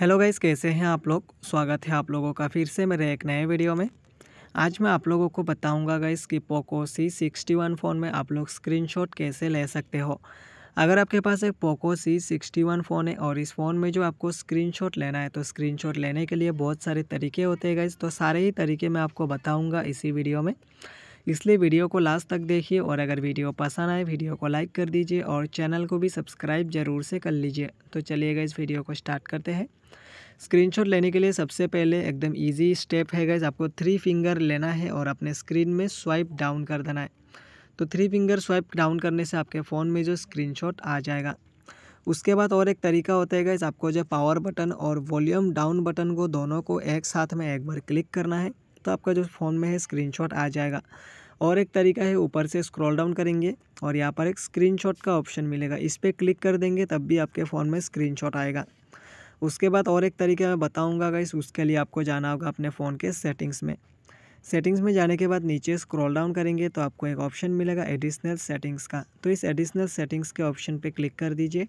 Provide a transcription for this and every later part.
hello guys कैसे हैं आप लोग स्वागत है आप लोगों का फिर से मेरे एक नए वीडियो में आज मैं आप लोगों को बताऊंगा गाइस कि Poco C sixty one phone में आप लोग स्क्रीनशॉट कैसे ले सकते हो अगर आपके पास एक Poco C sixty one phone है और इस फ़ोन में जो आपको स्क्रीनशॉट लेना है तो स्क्रीनशॉट लेने के लिए बहुत सारे तरीके होते हैं गाइज़ तो सारे ही तरीके मैं आपको बताऊँगा इसी वीडियो में इसलिए वीडियो को लास्ट तक देखिए और अगर वीडियो पसंद आए वीडियो को लाइक कर दीजिए और चैनल को भी सब्सक्राइब ज़रूर से कर लीजिए तो चलिएगा इस वीडियो को स्टार्ट करते हैं स्क्रीनशॉट लेने के लिए सबसे पहले एकदम इजी स्टेप है गैस आपको थ्री फिंगर लेना है और अपने स्क्रीन में स्वाइप डाउन कर देना है तो थ्री फिंगर स्वाइप डाउन करने से आपके फ़ोन में जो स्क्रीनशॉट आ जाएगा उसके बाद और एक तरीका होता है गैस आपको जो पावर बटन और वॉल्यूम डाउन बटन को दोनों को एक साथ में एक बार क्लिक करना है तो आपका जो फ़ोन में है स्क्रीनशॉट आ जाएगा और एक तरीका है ऊपर से स्क्रॉल डाउन करेंगे और यहाँ पर एक स्क्रीनशॉट का ऑप्शन मिलेगा इस पर क्लिक कर देंगे तब भी आपके फ़ोन में स्क्रीनशॉट आएगा उसके बाद और एक तरीका मैं बताऊँगा गाइस उसके लिए आपको जाना होगा अपने फ़ोन के सेटिंग्स में सेटिंग्स में जाने के बाद नीचे स्क्रॉल डाउन करेंगे तो आपको एक ऑप्शन मिलेगा एडिशनल सेटिंग्स का तो इस एडिशनल सेटिंग्स के ऑप्शन पर क्लिक कर दीजिए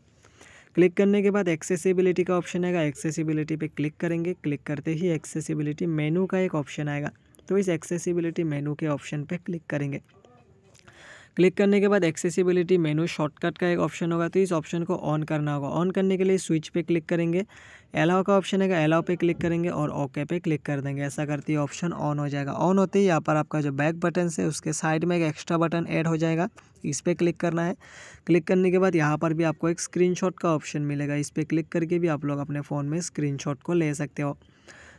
क्लिक करने के बाद एक्सेसिबिलिटी का ऑप्शन आएगा एक्सेसिबिलिटी पे क्लिक करेंगे क्लिक करते ही एक्सेसिबिलिटी मेनू का एक ऑप्शन आएगा तो इस एक्सेसिबिलिटी मेनू के ऑप्शन पे क्लिक करेंगे क्लिक करने के बाद एक्सेसिबिलिटी मेनू शॉर्टकट का एक ऑप्शन होगा तो इस ऑप्शन को ऑन करना होगा ऑन करने के लिए स्विच पे क्लिक करेंगे एलाव का ऑप्शन है एलाव पे क्लिक करेंगे और ओके पे क्लिक कर देंगे ऐसा करते ही ऑप्शन ऑन हो जाएगा ऑन होते ही यहाँ पर आपका जो बैक बटन है उसके साइड में एक एक्स्ट्रा बटन ऐड हो जाएगा इस पर क्लिक करना है क्लिक करने के बाद यहाँ पर भी आपको एक स्क्रीनशॉट का ऑप्शन मिलेगा इस पर क्लिक करके भी आप लोग अपने फ़ोन में स्क्रीनशॉट को ले सकते हो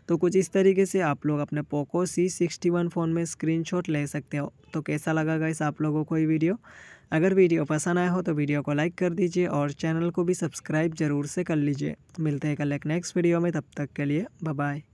तो कुछ इस तरीके से आप लोग अपने Poco C sixty one phone में स्क्रीनशॉट ले सकते हो तो कैसा लगा गाइस आप लोगों को ये वीडियो अगर वीडियो पसंद आया हो तो वीडियो को लाइक कर दीजिए और चैनल को भी सब्सक्राइब जरूर से कर लीजिए मिलते हैं कल एक नेक्स्ट वीडियो में तब तक के लिए बाय